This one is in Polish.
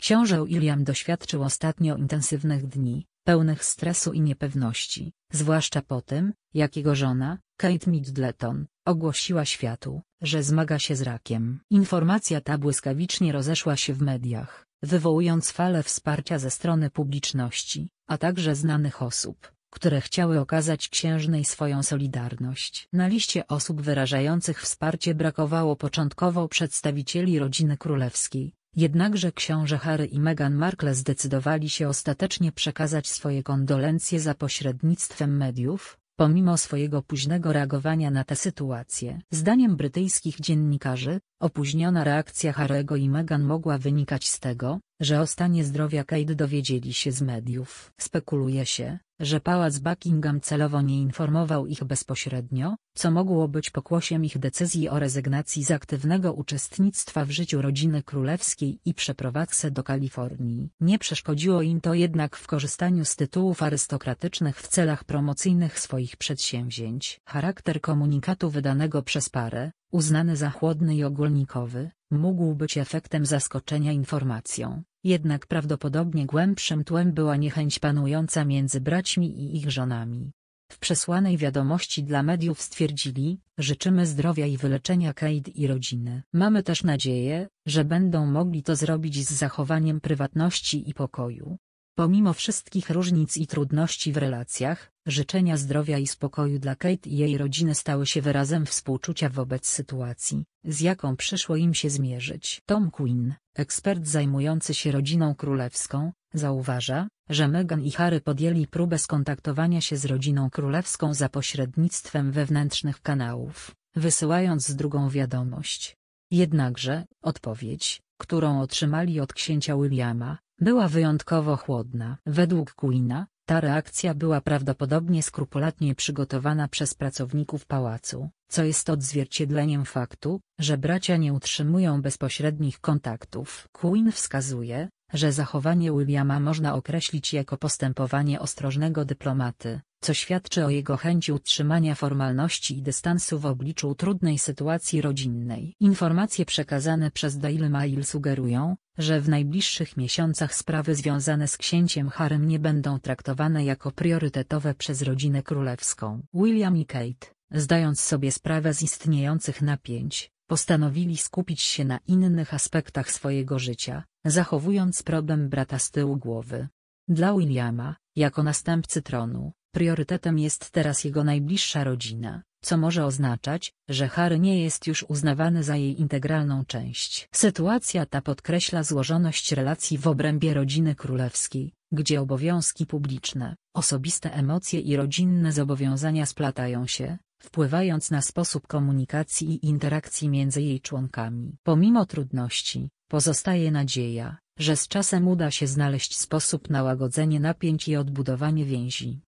Książę William doświadczył ostatnio intensywnych dni, pełnych stresu i niepewności, zwłaszcza po tym, jak jego żona, Kate Middleton, ogłosiła światu, że zmaga się z rakiem. Informacja ta błyskawicznie rozeszła się w mediach, wywołując falę wsparcia ze strony publiczności, a także znanych osób, które chciały okazać księżnej swoją solidarność. Na liście osób wyrażających wsparcie brakowało początkowo przedstawicieli rodziny królewskiej, Jednakże książę Harry i Meghan Markle zdecydowali się ostatecznie przekazać swoje kondolencje za pośrednictwem mediów, pomimo swojego późnego reagowania na tę sytuację. Zdaniem brytyjskich dziennikarzy, opóźniona reakcja Harego i Meghan mogła wynikać z tego, że o stanie zdrowia Kate dowiedzieli się z mediów. Spekuluje się, że pałac Buckingham celowo nie informował ich bezpośrednio, co mogło być pokłosiem ich decyzji o rezygnacji z aktywnego uczestnictwa w życiu rodziny królewskiej i przeprowadzce do Kalifornii. Nie przeszkodziło im to jednak w korzystaniu z tytułów arystokratycznych w celach promocyjnych swoich przedsięwzięć. Charakter komunikatu wydanego przez parę, uznany za chłodny i ogólnikowy, Mógł być efektem zaskoczenia informacją, jednak prawdopodobnie głębszym tłem była niechęć panująca między braćmi i ich żonami. W przesłanej wiadomości dla mediów stwierdzili, życzymy zdrowia i wyleczenia Kate i rodziny. Mamy też nadzieję, że będą mogli to zrobić z zachowaniem prywatności i pokoju. Pomimo wszystkich różnic i trudności w relacjach, życzenia zdrowia i spokoju dla Kate i jej rodziny stały się wyrazem współczucia wobec sytuacji, z jaką przyszło im się zmierzyć. Tom Quinn, ekspert zajmujący się rodziną królewską, zauważa, że Meghan i Harry podjęli próbę skontaktowania się z rodziną królewską za pośrednictwem wewnętrznych kanałów, wysyłając drugą wiadomość. Jednakże, odpowiedź, którą otrzymali od księcia Williama, była wyjątkowo chłodna. Według Queena, ta reakcja była prawdopodobnie skrupulatnie przygotowana przez pracowników pałacu, co jest odzwierciedleniem faktu, że bracia nie utrzymują bezpośrednich kontaktów. Queen wskazuje, że zachowanie Williama można określić jako postępowanie ostrożnego dyplomaty, co świadczy o jego chęci utrzymania formalności i dystansu w obliczu trudnej sytuacji rodzinnej. Informacje przekazane przez Daily Mail sugerują, że w najbliższych miesiącach sprawy związane z księciem Harrym nie będą traktowane jako priorytetowe przez rodzinę królewską. William i Kate, zdając sobie sprawę z istniejących napięć, postanowili skupić się na innych aspektach swojego życia, zachowując problem brata z tyłu głowy. Dla Williama, jako następcy tronu, priorytetem jest teraz jego najbliższa rodzina, co może oznaczać, że Harry nie jest już uznawany za jej integralną część. Sytuacja ta podkreśla złożoność relacji w obrębie rodziny królewskiej, gdzie obowiązki publiczne, osobiste emocje i rodzinne zobowiązania splatają się, wpływając na sposób komunikacji i interakcji między jej członkami. Pomimo trudności, pozostaje nadzieja, że z czasem uda się znaleźć sposób na łagodzenie napięć i odbudowanie więzi.